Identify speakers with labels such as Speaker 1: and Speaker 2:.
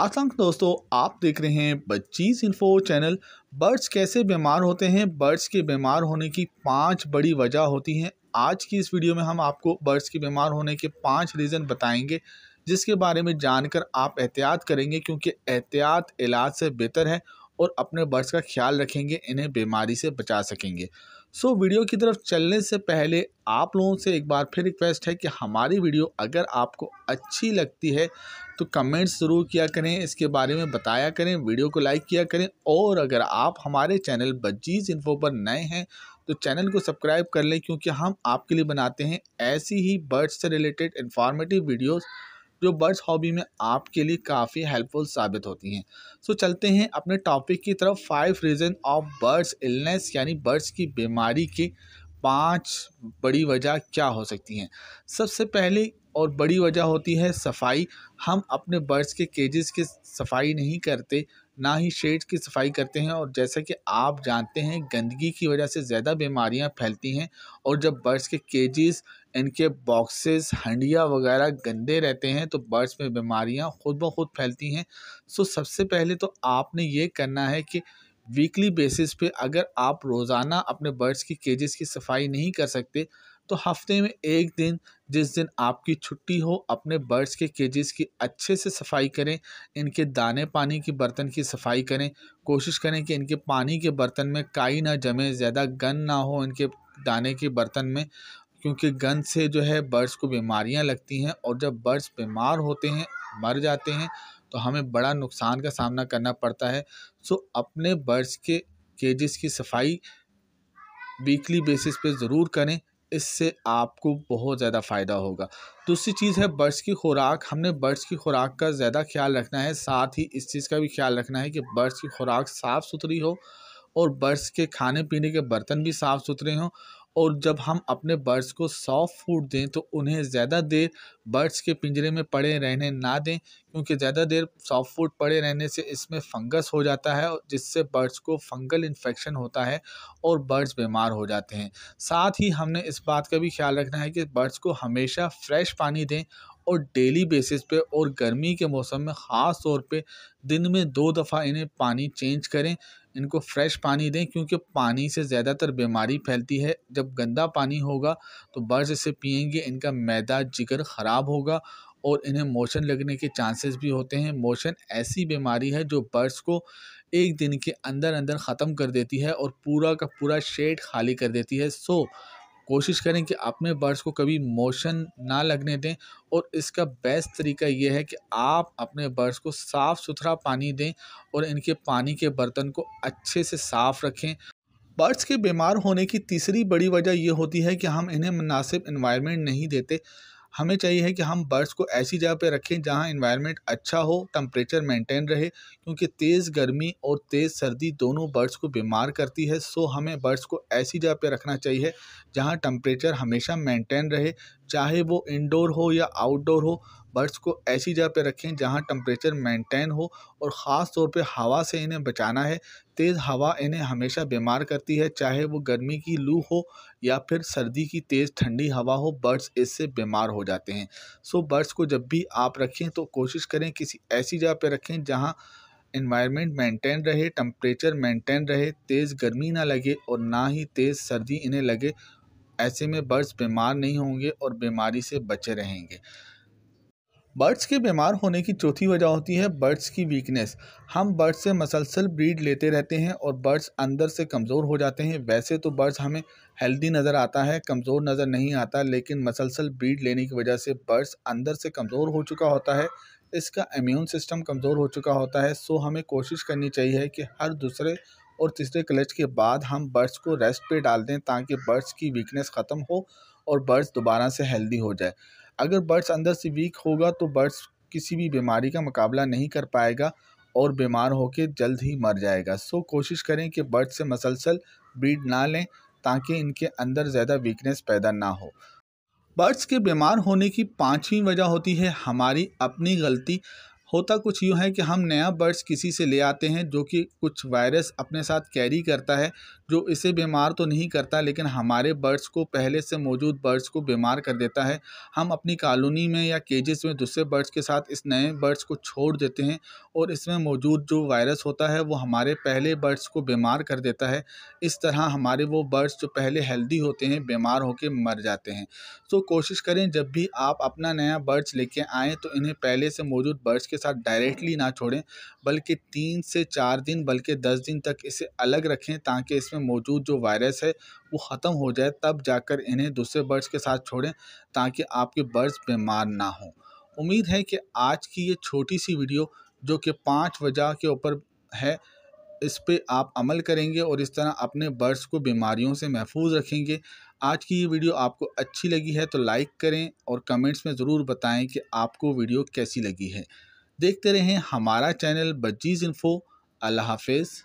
Speaker 1: आतंक दोस्तों आप देख रहे हैं बच्चीज इन्फो चैनल बर्ड्स कैसे बीमार होते हैं बर्ड्स के बीमार होने की पांच बड़ी वजह होती हैं आज की इस वीडियो में हम आपको बर्ड्स के बीमार होने के पांच रीज़न बताएंगे जिसके बारे में जानकर आप एहतियात करेंगे क्योंकि एहतियात इलाज से बेहतर है और अपने बर्ड्स का ख्याल रखेंगे इन्हें बीमारी से बचा सकेंगे सो so, वीडियो की तरफ चलने से पहले आप लोगों से एक बार फिर रिक्वेस्ट है कि हमारी वीडियो अगर आपको अच्छी लगती है तो कमेंट्स ज़रूर किया करें इसके बारे में बताया करें वीडियो को लाइक किया करें और अगर आप हमारे चैनल बजीज इन्फो पर नए हैं तो चैनल को सब्सक्राइब कर लें क्योंकि हम आपके लिए बनाते हैं ऐसी ही बर्ड्स से रिलेटेड इन्फॉर्मेटिव वीडियोज़ जो बर्ड्स हॉबी में आपके लिए काफ़ी हेल्पफुल साबित होती हैं सो चलते हैं अपने टॉपिक की तरफ five reason of birds illness यानी बर्ड्स की बीमारी के पांच बड़ी वजह क्या हो सकती हैं सबसे पहले और बड़ी वजह होती है सफाई हम अपने बर्ड्स के केजेस की सफाई नहीं करते ना ही शेड्स की सफाई करते हैं और जैसा कि आप जानते हैं गंदगी की वजह से ज़्यादा बीमारियां फैलती हैं और जब बर्ड्स के केजेस इनके बॉक्सेस हंडिया वगैरह गंदे रहते हैं तो बर्ड्स में बीमारियां खुद ब खुद फैलती हैं सो सबसे पहले तो आपने ये करना है कि वीकली बेसिस पे अगर आप रोज़ाना अपने बर्ड्स की केजेस की सफाई नहीं कर सकते तो हफ्ते में एक दिन जिस दिन आपकी छुट्टी हो अपने बर्ड्स के केजेस की अच्छे से सफाई करें इनके दाने पानी के बर्तन की सफाई करें कोशिश करें कि इनके पानी के बर्तन में काई ना जमे ज़्यादा गन ना हो इनके दाने के बर्तन में क्योंकि गन से जो है बर्ड्स को बीमारियाँ लगती हैं और जब बर्ड्स बीमार होते हैं मर जाते हैं तो हमें बड़ा नुकसान का सामना करना पड़ता है सो अपने बर्ड्स के केजेस की सफाई वीकली बेसिस पे ज़रूर करें इससे आपको बहुत ज़्यादा फ़ायदा होगा दूसरी चीज़ है बर्ड्स की खुराक हमने बर्ड्स की खुराक का ज़्यादा ख्याल रखना है साथ ही इस चीज़ का भी ख्याल रखना है कि बर्ड्स की खुराक साफ़ सुथरी हो और बर्ड्स के खाने पीने के बर्तन भी साफ़ सुथरे हों और जब हम अपने बर्ड्स को सॉफ्ट फूड दें तो उन्हें ज़्यादा देर बर्ड्स के पिंजरे में पड़े रहने ना दें क्योंकि ज़्यादा देर सॉफ्ट फूड पड़े रहने से इसमें फंगस हो जाता है जिससे बर्ड्स को फंगल इन्फेक्शन होता है और बर्ड्स बीमार हो जाते हैं साथ ही हमने इस बात का भी ख्याल रखना है कि बर्ड्स को हमेशा फ्रेश पानी दें और डेली बेसिस पे और गर्मी के मौसम में ख़ास तौर पे दिन में दो दफ़ा इन्हें पानी चेंज करें इनको फ़्रेश पानी दें क्योंकि पानी से ज़्यादातर बीमारी फैलती है जब गंदा पानी होगा तो बर्ड्स इसे पियेंगे इनका मैदा जिगर ख़राब होगा और इन्हें मोशन लगने के चांसेस भी होते हैं मोशन ऐसी बीमारी है जो बर्ड्स को एक दिन के अंदर अंदर ख़त्म कर देती है और पूरा का पूरा शेड खाली कर देती है सो कोशिश करें कि अपने बर्ड्स को कभी मोशन ना लगने दें और इसका बेस्ट तरीका यह है कि आप अपने बर्ड्स को साफ़ सुथरा पानी दें और इनके पानी के बर्तन को अच्छे से साफ़ रखें बर्ड्स के बीमार होने की तीसरी बड़ी वजह यह होती है कि हम इन्हें मुनासिब इन्वायरमेंट नहीं देते हमें चाहिए है कि हम बर्ड्स को ऐसी जगह पे रखें जहाँ इन्वायरमेंट अच्छा हो टम्परेचर मेंटेन रहे क्योंकि तेज़ गर्मी और तेज़ सर्दी दोनों बर्ड्स को बीमार करती है सो हमें बर्ड्स को ऐसी जगह पे रखना चाहिए जहाँ टम्परेचर हमेशा मेंटेन रहे चाहे वो इंडोर हो या आउटडोर हो बर्ड्स को ऐसी जगह पर रखें जहाँ टम्परेचर मेंटेन हो और ख़ास तौर पे हवा से इन्हें बचाना है तेज़ हवा इन्हें हमेशा बीमार करती है चाहे वो गर्मी की लू हो या फिर सर्दी की तेज़ ठंडी हवा हो बर्ड्स इससे बीमार हो जाते हैं सो बर्ड्स को जब भी आप रखें तो कोशिश करें किसी ऐसी जगह पर रखें जहाँ इन्वायरमेंट मेंटेन रहे टम्परेचर मेंटेन रहे तेज़ गर्मी ना लगे और ना ही तेज़ सर्दी इन्हें लगे ऐसे में बर्ड्स बीमार नहीं होंगे और बीमारी से बचे रहेंगे बर्ड्स के बीमार होने की चौथी वजह होती है बर्ड्स की वीकनेस हम बर्ड्स से मसलसल ब्रीड लेते रहते हैं और बर्ड्स अंदर से कमज़ोर हो जाते हैं वैसे तो बर्ड्स हमें हेल्दी नज़र आता है कमज़ोर नज़र नहीं आता लेकिन मसलसल ब्रीड लेने की वजह से बर्ड्स अंदर से कमज़ोर हो चुका होता है इसका इम्यून सिस्टम कमज़ोर हो चुका होता है सो हमें कोशिश करनी चाहिए कि हर दूसरे और तीसरे क्लच के बाद हम बर्ड्स को रेस्ट पे डाल दें ताकि बर्ड्स की वीकनेस ख़त्म हो और बर्ड्स दोबारा से हेल्दी हो जाए अगर बर्ड्स अंदर से वीक होगा तो बर्ड्स किसी भी बीमारी का मुकाबला नहीं कर पाएगा और बीमार होकर जल्द ही मर जाएगा सो कोशिश करें कि बर्ड्स से मसलसल ब्रीड ना लें ताकि इनके अंदर ज़्यादा वीकनेस पैदा ना हो बर्ड्स के बीमार होने की पांचवी वजह होती है हमारी अपनी गलती होता कुछ यूँ है कि हम नया बर्ड्स किसी से ले आते हैं जो कि कुछ वायरस अपने साथ कैरी करता है जो इसे बीमार तो नहीं करता लेकिन हमारे बर्ड्स को पहले से मौजूद बर्ड्स को बीमार कर देता है हम अपनी कॉलोनी में या केजेस में दूसरे बर्ड्स के साथ इस नए बर्ड्स को छोड़ देते हैं और इसमें मौजूद जो वायरस होता है वो हमारे पहले बर्ड्स को बीमार कर देता है इस तरह हमारे वो बर्ड्स जो पहले हेल्दी होते हैं बीमार होकर मर जाते हैं तो कोशिश करें जब भी आप अपना नया बर्ड्स लेके आएँ तो इन्हें पहले से मौजूद बर्ड्स के साथ डायरेक्टली ना छोड़ें बल्कि तीन से चार दिन बल्कि दस दिन तक इसे अलग रखें ताकि इसमें मौजूद जो वायरस है वो ख़त्म हो जाए तब जाकर इन्हें दूसरे बर्ड्स के साथ छोड़ें ताकि आपके बर्ड्स बीमार ना हों उम्मीद है कि आज की ये छोटी सी वीडियो जो कि पाँच वजह के ऊपर है इस पर आप अमल करेंगे और इस तरह अपने बर्ड्स को बीमारियों से महफूज रखेंगे आज की ये वीडियो आपको अच्छी लगी है तो लाइक करें और कमेंट्स में ज़रूर बताएं कि आपको वीडियो कैसी लगी है देखते रहें हमारा चैनल बजीज़ इन्फो अल्लाह हाफिज़